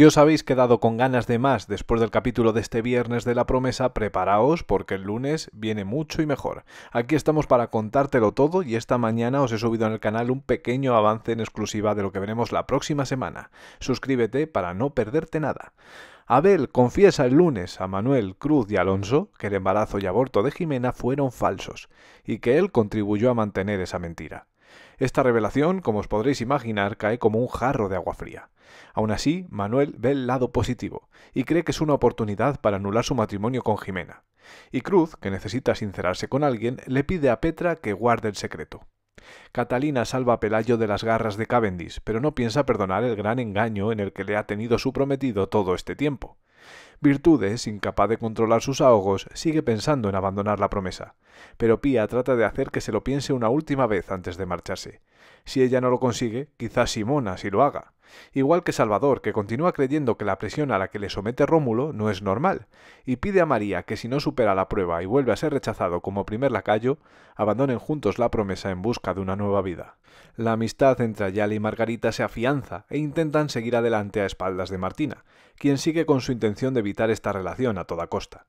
Si os habéis quedado con ganas de más después del capítulo de este viernes de la promesa, preparaos porque el lunes viene mucho y mejor. Aquí estamos para contártelo todo y esta mañana os he subido en el canal un pequeño avance en exclusiva de lo que veremos la próxima semana. Suscríbete para no perderte nada. Abel confiesa el lunes a Manuel, Cruz y Alonso que el embarazo y aborto de Jimena fueron falsos y que él contribuyó a mantener esa mentira. Esta revelación, como os podréis imaginar, cae como un jarro de agua fría. Aún así, Manuel ve el lado positivo y cree que es una oportunidad para anular su matrimonio con Jimena. Y Cruz, que necesita sincerarse con alguien, le pide a Petra que guarde el secreto. Catalina salva a Pelayo de las garras de Cavendish, pero no piensa perdonar el gran engaño en el que le ha tenido su prometido todo este tiempo. Virtudes, incapaz de controlar sus ahogos, sigue pensando en abandonar la promesa, pero Pía trata de hacer que se lo piense una última vez antes de marcharse. Si ella no lo consigue, quizás Simona sí lo haga igual que Salvador, que continúa creyendo que la presión a la que le somete Rómulo no es normal, y pide a María que si no supera la prueba y vuelve a ser rechazado como primer lacayo, abandonen juntos la promesa en busca de una nueva vida. La amistad entre Ayala y Margarita se afianza e intentan seguir adelante a espaldas de Martina, quien sigue con su intención de evitar esta relación a toda costa.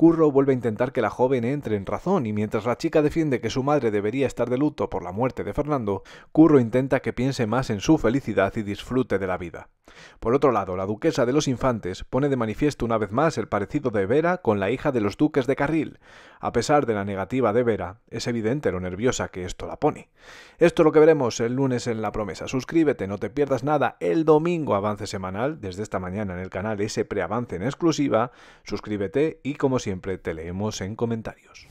Curro vuelve a intentar que la joven entre en razón y mientras la chica defiende que su madre debería estar de luto por la muerte de Fernando, Curro intenta que piense más en su felicidad y disfrute de la vida. Por otro lado, la duquesa de los Infantes pone de manifiesto una vez más el parecido de Vera con la hija de los duques de Carril. A pesar de la negativa de Vera, es evidente lo nerviosa que esto la pone. Esto es lo que veremos el lunes en La Promesa. Suscríbete, no te pierdas nada. El domingo avance semanal, desde esta mañana en el canal ese preavance en exclusiva. Suscríbete y como siempre te leemos en comentarios.